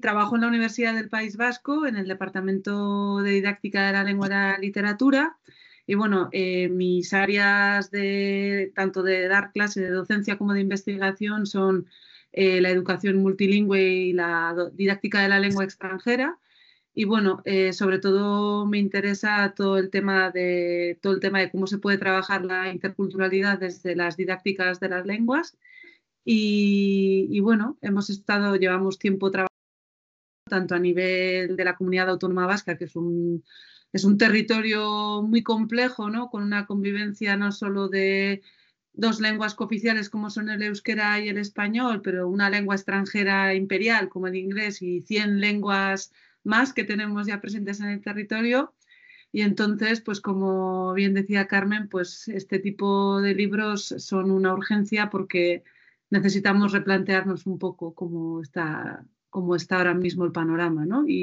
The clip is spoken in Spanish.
trabajo en la Universidad del País Vasco, en el Departamento de Didáctica de la Lengua y la Literatura. Y bueno, eh, mis áreas de tanto de dar clase, de docencia como de investigación son eh, la educación multilingüe y la didáctica de la lengua extranjera. Y bueno, eh, sobre todo me interesa todo el tema de todo el tema de cómo se puede trabajar la interculturalidad desde las didácticas de las lenguas. Y, y bueno, hemos estado, llevamos tiempo trabajando tanto a nivel de la comunidad autónoma vasca, que es un, es un territorio muy complejo, con una convivencia no solo de dos lenguas cooficiales como son el euskera y el español, pero una lengua extranjera imperial como el inglés y 100 lenguas más que tenemos ya presentes en el territorio. Y entonces, pues como bien decía Carmen, pues este tipo de libros son una urgencia porque necesitamos replantearnos un poco cómo está como está ahora mismo el panorama, ¿no? Y